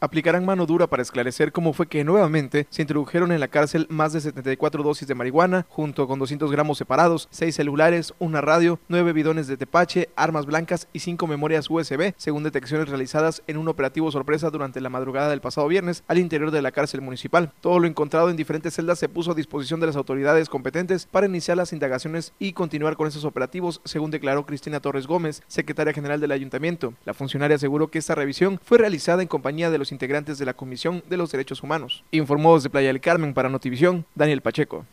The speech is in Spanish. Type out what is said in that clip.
aplicarán mano dura para esclarecer cómo fue que nuevamente se introdujeron en la cárcel más de 74 dosis de marihuana, junto con 200 gramos separados, 6 celulares, una radio, 9 bidones de tepache, armas blancas y 5 memorias USB, según detecciones realizadas en un operativo sorpresa durante la madrugada del pasado viernes al interior de la cárcel municipal. Todo lo encontrado en diferentes celdas se puso a disposición de las autoridades competentes para iniciar las indagaciones y continuar con esos operativos, según declaró Cristina Torres Gómez, secretaria general del ayuntamiento. La funcionaria aseguró que esta revisión fue realizada en compañía de los integrantes de la Comisión de los Derechos Humanos. Informó desde Playa del Carmen para Notivisión, Daniel Pacheco.